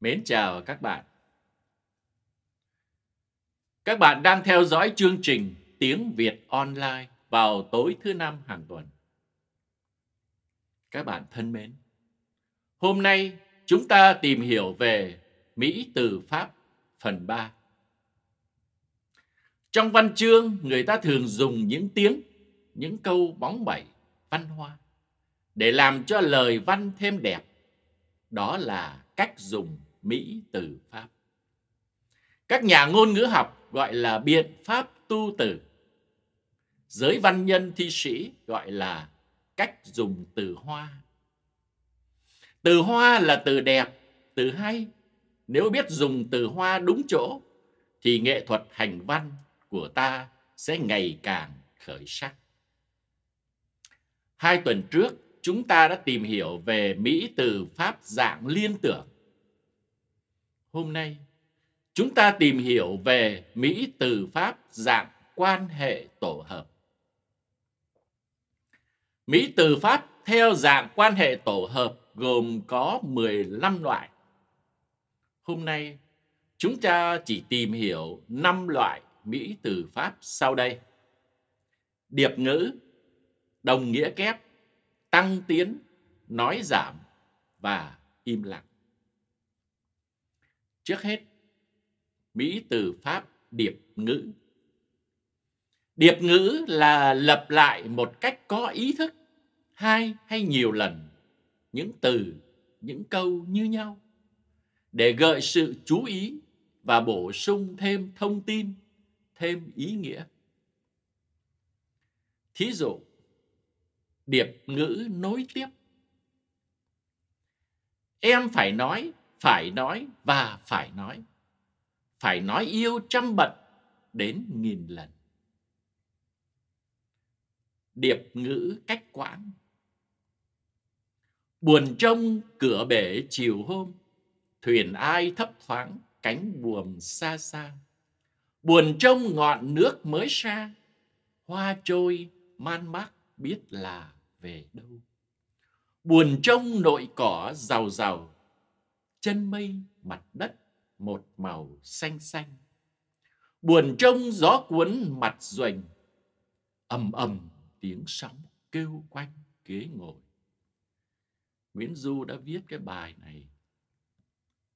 Mến chào các bạn. Các bạn đang theo dõi chương trình Tiếng Việt Online vào tối thứ năm hàng tuần. Các bạn thân mến, hôm nay chúng ta tìm hiểu về Mỹ từ Pháp phần 3. Trong văn chương, người ta thường dùng những tiếng, những câu bóng bẩy, văn hoa để làm cho lời văn thêm đẹp. Đó là cách dùng Mỹ từ Pháp. Các nhà ngôn ngữ học gọi là biện pháp tu từ. Giới văn nhân thi sĩ gọi là cách dùng từ hoa. Từ hoa là từ đẹp, từ hay. Nếu biết dùng từ hoa đúng chỗ, thì nghệ thuật hành văn của ta sẽ ngày càng khởi sắc. Hai tuần trước, chúng ta đã tìm hiểu về Mỹ từ Pháp dạng liên tưởng Hôm nay, chúng ta tìm hiểu về Mỹ từ Pháp dạng quan hệ tổ hợp. Mỹ từ Pháp theo dạng quan hệ tổ hợp gồm có 15 loại. Hôm nay, chúng ta chỉ tìm hiểu 5 loại Mỹ từ Pháp sau đây. Điệp ngữ, đồng nghĩa kép, tăng tiến, nói giảm và im lặng. Trước hết, Mỹ từ Pháp điệp ngữ. Điệp ngữ là lập lại một cách có ý thức hai hay nhiều lần những từ, những câu như nhau để gợi sự chú ý và bổ sung thêm thông tin, thêm ý nghĩa. Thí dụ, điệp ngữ nối tiếp. Em phải nói phải nói và phải nói. Phải nói yêu trăm bận đến nghìn lần. Điệp ngữ cách quãng Buồn trông cửa bể chiều hôm, Thuyền ai thấp thoáng cánh buồm xa xa. Buồn trông ngọn nước mới xa, Hoa trôi man mác biết là về đâu. Buồn trông nội cỏ rào rào chân mây mặt đất một màu xanh xanh. Buồn trông gió cuốn mặt duềnh, ầm ầm tiếng sóng kêu quanh ghế ngồi. Nguyễn Du đã viết cái bài này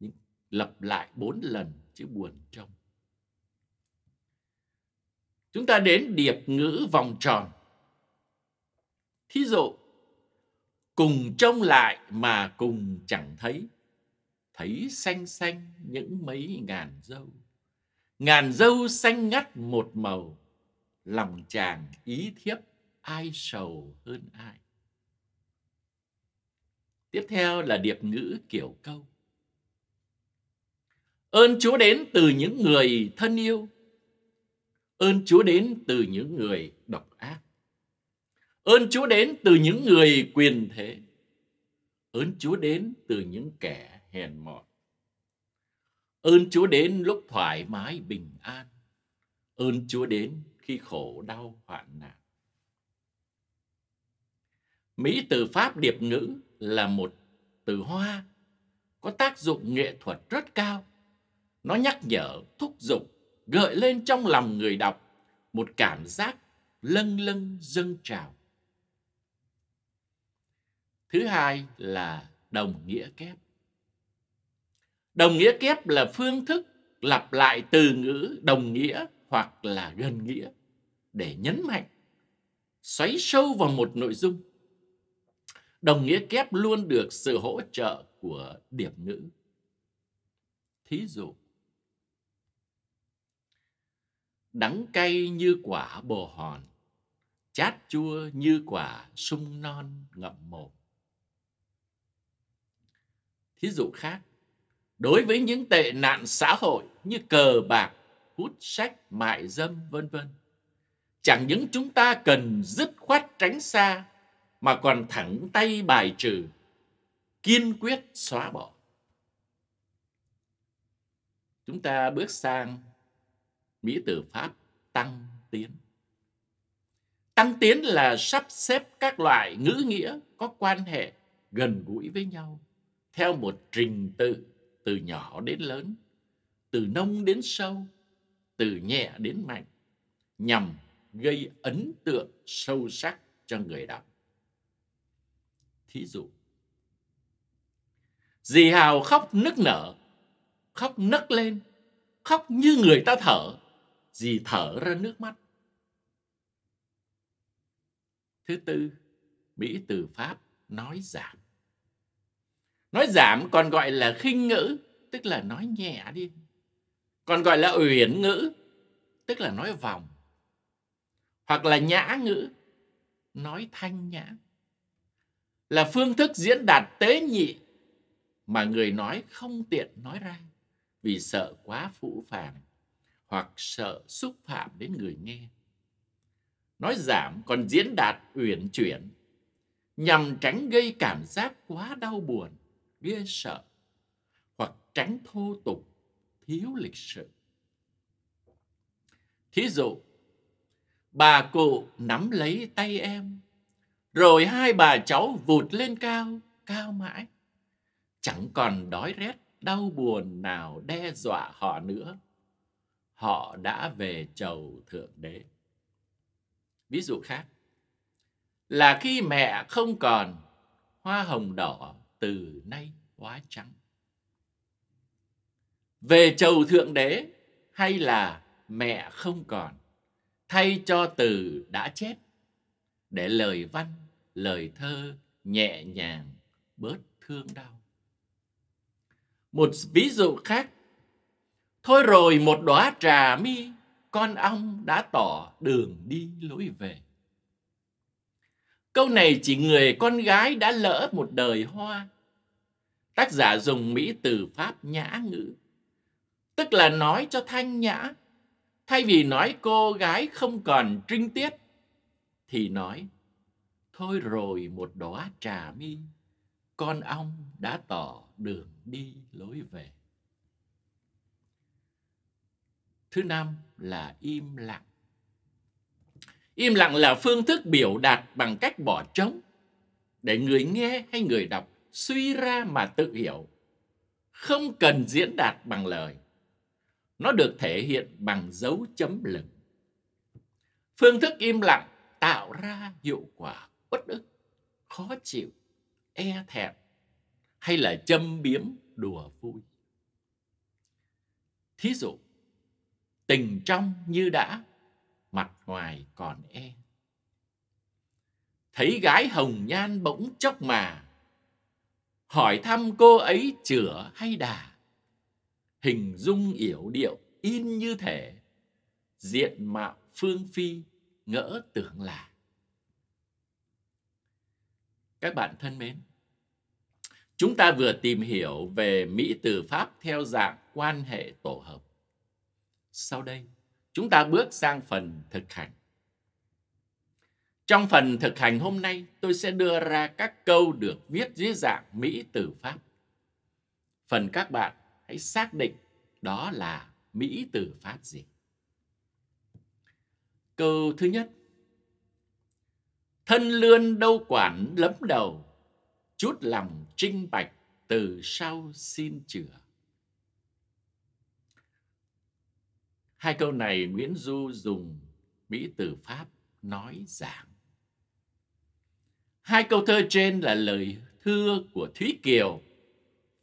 những lặp lại bốn lần chữ buồn trông. Chúng ta đến điệp ngữ vòng tròn. Thí dụ, cùng trông lại mà cùng chẳng thấy thấy xanh xanh những mấy ngàn dâu. Ngàn dâu xanh ngắt một màu, lòng chàng ý thiếp ai sầu hơn ai. Tiếp theo là điệp ngữ kiểu câu. Ơn Chúa đến từ những người thân yêu. Ơn Chúa đến từ những người độc ác. Ơn Chúa đến từ những người quyền thế. Ơn Chúa đến từ những kẻ hèn mọn. Ơn Chúa đến lúc thoải mái bình an. Ơn Chúa đến khi khổ đau hoạn nạn. Mỹ từ Pháp điệp ngữ là một từ hoa có tác dụng nghệ thuật rất cao. Nó nhắc nhở, thúc giục, gợi lên trong lòng người đọc một cảm giác lâng lâng dâng trào. Thứ hai là đồng nghĩa kép. Đồng nghĩa kép là phương thức lặp lại từ ngữ đồng nghĩa hoặc là gần nghĩa để nhấn mạnh, xoáy sâu vào một nội dung. Đồng nghĩa kép luôn được sự hỗ trợ của điểm ngữ. Thí dụ, đắng cay như quả bồ hòn, chát chua như quả sung non ngậm mồm. Thí dụ khác, đối với những tệ nạn xã hội như cờ bạc, hút sách, mại dâm, vân vân. Chẳng những chúng ta cần dứt khoát tránh xa mà còn thẳng tay bài trừ, kiên quyết xóa bỏ. Chúng ta bước sang Mỹ từ Pháp tăng tiến. Tăng tiến là sắp xếp các loại ngữ nghĩa có quan hệ gần gũi với nhau theo một trình tự từ nhỏ đến lớn, từ nông đến sâu, từ nhẹ đến mạnh, nhằm gây ấn tượng sâu sắc cho người đọc. Thí dụ, dì Hào khóc nức nở, khóc nấc lên, khóc như người ta thở, dì thở ra nước mắt. Thứ tư, Mỹ từ Pháp nói giảm. Nói giảm còn gọi là khinh ngữ, tức là nói nhẹ đi. Còn gọi là uyển ngữ, tức là nói vòng. Hoặc là nhã ngữ, nói thanh nhã. Là phương thức diễn đạt tế nhị mà người nói không tiện nói ra vì sợ quá phũ phàng hoặc sợ xúc phạm đến người nghe. Nói giảm còn diễn đạt uyển chuyển nhằm tránh gây cảm giác quá đau buồn ghê sợ hoặc tránh thô tục thiếu lịch sự thí dụ bà cụ nắm lấy tay em rồi hai bà cháu vụt lên cao cao mãi chẳng còn đói rét đau buồn nào đe dọa họ nữa họ đã về chầu thượng đế ví dụ khác là khi mẹ không còn hoa hồng đỏ từ nay hóa trắng. Về chầu Thượng Đế hay là mẹ không còn, thay cho từ đã chết, để lời văn, lời thơ nhẹ nhàng, bớt thương đau. Một ví dụ khác, thôi rồi một đóa trà mi, con ong đã tỏ đường đi lối về. Câu này chỉ người con gái đã lỡ một đời hoa. Tác giả dùng Mỹ từ Pháp nhã ngữ. Tức là nói cho thanh nhã. Thay vì nói cô gái không còn trinh tiết, thì nói, thôi rồi một đóa trà mi, con ong đã tỏ đường đi lối về. Thứ năm là im lặng. Im lặng là phương thức biểu đạt bằng cách bỏ trống, để người nghe hay người đọc suy ra mà tự hiểu, không cần diễn đạt bằng lời. Nó được thể hiện bằng dấu chấm lửng. Phương thức im lặng tạo ra hiệu quả bất ức, khó chịu, e thẹn hay là châm biếm đùa vui. Thí dụ, tình trong như đã mặt ngoài còn e thấy gái hồng nhan bỗng chốc mà hỏi thăm cô ấy chửa hay đà hình dung yểu điệu in như thể diện mạo phương phi ngỡ tưởng là các bạn thân mến chúng ta vừa tìm hiểu về mỹ từ pháp theo dạng quan hệ tổ hợp sau đây chúng ta bước sang phần thực hành. Trong phần thực hành hôm nay, tôi sẽ đưa ra các câu được viết dưới dạng Mỹ từ Pháp. Phần các bạn hãy xác định đó là Mỹ từ Pháp gì. Câu thứ nhất. Thân lươn đâu quản lấm đầu, chút lòng trinh bạch từ sau xin chữa. Hai câu này Nguyễn Du dùng Mỹ từ Pháp nói giảng. Hai câu thơ trên là lời thưa của Thúy Kiều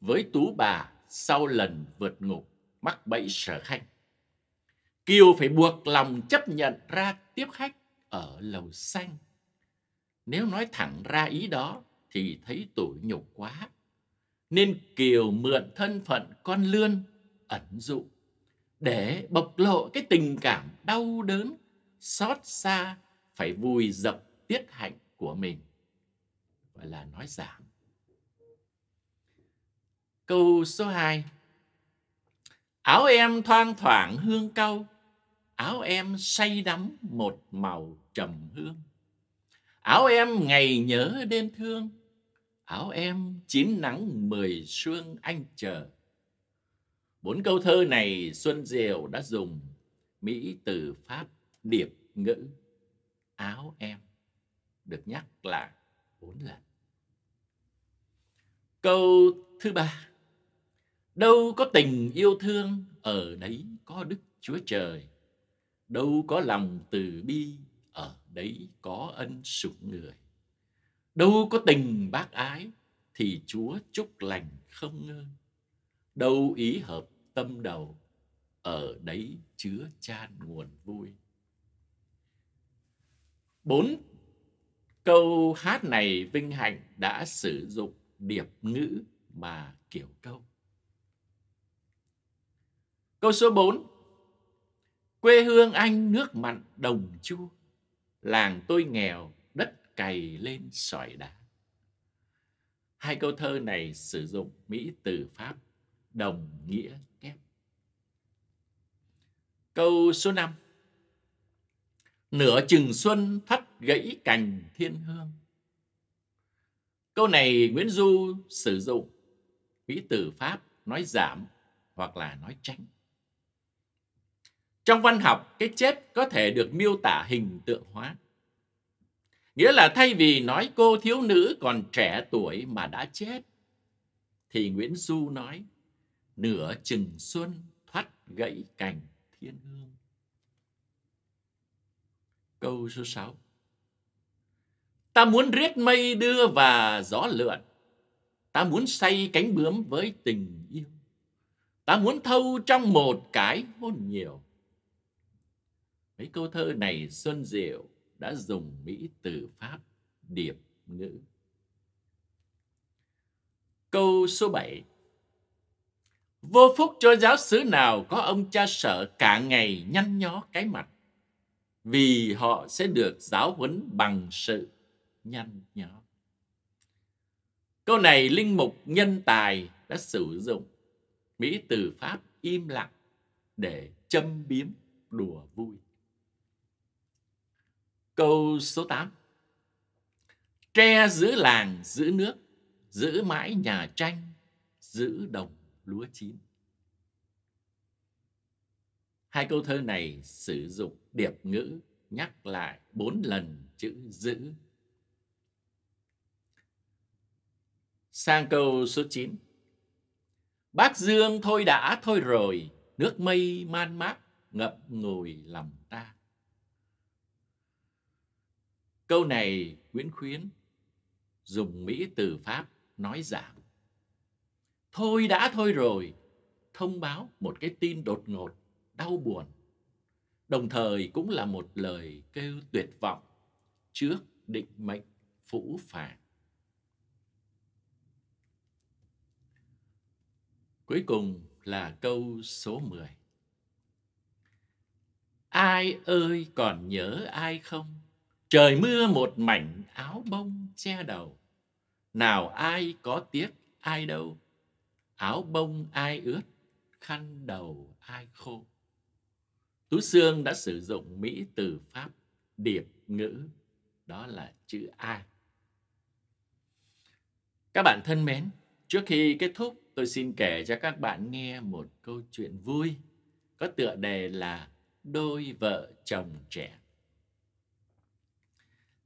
với Tú Bà sau lần vượt ngục mắc bẫy sở khanh. Kiều phải buộc lòng chấp nhận ra tiếp khách ở lầu xanh. Nếu nói thẳng ra ý đó thì thấy tủi nhục quá. Nên Kiều mượn thân phận con lươn ẩn dụ để bộc lộ cái tình cảm đau đớn, xót xa, phải vùi dập tiết hạnh của mình. Gọi là nói giảm. Câu số 2 Áo em thoang thoảng hương cau, áo em say đắm một màu trầm hương. Áo em ngày nhớ đêm thương, áo em chín nắng mười sương anh chờ Bốn câu thơ này Xuân Diệu đã dùng Mỹ từ Pháp điệp ngữ áo em được nhắc là bốn lần. Câu thứ ba Đâu có tình yêu thương, ở đấy có Đức Chúa Trời. Đâu có lòng từ bi, ở đấy có ân sủng người. Đâu có tình bác ái, thì Chúa chúc lành không ngơi đâu ý hợp tâm đầu ở đấy chứa chan nguồn vui bốn câu hát này vinh hạnh đã sử dụng điệp ngữ mà kiểu câu câu số bốn quê hương anh nước mặn đồng chua làng tôi nghèo đất cày lên sỏi đá hai câu thơ này sử dụng mỹ từ pháp đồng nghĩa kép. Câu số 5 Nửa chừng xuân thắt gãy cành thiên hương. Câu này Nguyễn Du sử dụng kỹ từ Pháp nói giảm hoặc là nói tránh. Trong văn học, cái chết có thể được miêu tả hình tượng hóa. Nghĩa là thay vì nói cô thiếu nữ còn trẻ tuổi mà đã chết, thì Nguyễn Du nói nửa chừng xuân thoát gãy cành thiên hương. Câu số 6 Ta muốn riết mây đưa và gió lượn. Ta muốn say cánh bướm với tình yêu. Ta muốn thâu trong một cái hôn nhiều. Mấy câu thơ này Xuân Diệu đã dùng Mỹ từ Pháp điệp ngữ. Câu số 7 Vô phúc cho giáo sứ nào có ông cha sợ cả ngày nhăn nhó cái mặt, vì họ sẽ được giáo huấn bằng sự nhăn nhó. Câu này linh mục nhân tài đã sử dụng mỹ từ pháp im lặng để châm biếm đùa vui. Câu số 8 Tre giữ làng, giữ nước, giữ mãi nhà tranh, giữ đồng lúa chín. Hai câu thơ này sử dụng điệp ngữ nhắc lại bốn lần chữ giữ. Sang câu số 9. Bác Dương thôi đã thôi rồi, nước mây man mác ngập ngùi lòng ta. Câu này Nguyễn Khuyến dùng Mỹ từ Pháp nói giảm thôi đã thôi rồi, thông báo một cái tin đột ngột, đau buồn. Đồng thời cũng là một lời kêu tuyệt vọng trước định mệnh phũ phàng. Cuối cùng là câu số 10. Ai ơi còn nhớ ai không? Trời mưa một mảnh áo bông che đầu. Nào ai có tiếc ai đâu áo bông ai ướt, khăn đầu ai khô. Tú Sương đã sử dụng Mỹ từ Pháp điệp ngữ, đó là chữ ai. Các bạn thân mến, trước khi kết thúc, tôi xin kể cho các bạn nghe một câu chuyện vui có tựa đề là Đôi vợ chồng trẻ.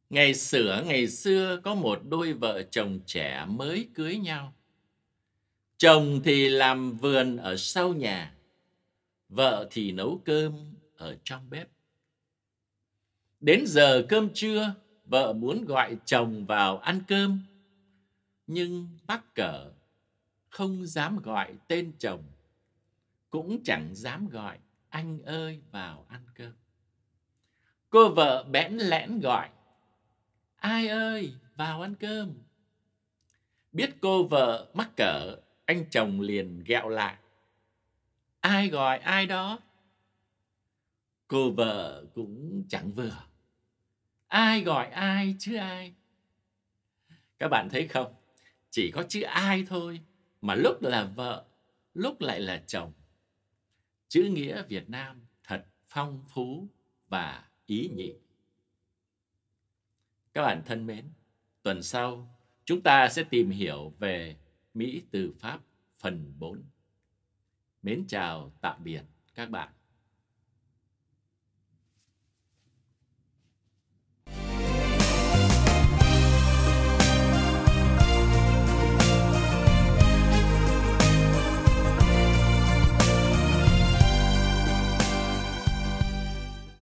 Ngày xưa, ngày xưa có một đôi vợ chồng trẻ mới cưới nhau. Chồng thì làm vườn ở sau nhà, vợ thì nấu cơm ở trong bếp. Đến giờ cơm trưa, vợ muốn gọi chồng vào ăn cơm, nhưng mắc cỡ không dám gọi tên chồng, cũng chẳng dám gọi anh ơi vào ăn cơm. Cô vợ bẽn lẽn gọi, ai ơi vào ăn cơm. Biết cô vợ mắc cỡ anh chồng liền gẹo lại. Ai gọi ai đó? Cô vợ cũng chẳng vừa. Ai gọi ai chứ ai? Các bạn thấy không? Chỉ có chữ ai thôi mà lúc là vợ, lúc lại là chồng. Chữ nghĩa Việt Nam thật phong phú và ý nhị. Các bạn thân mến, tuần sau chúng ta sẽ tìm hiểu về Mỹ từ Pháp phần 4. Mến chào tạm biệt các bạn.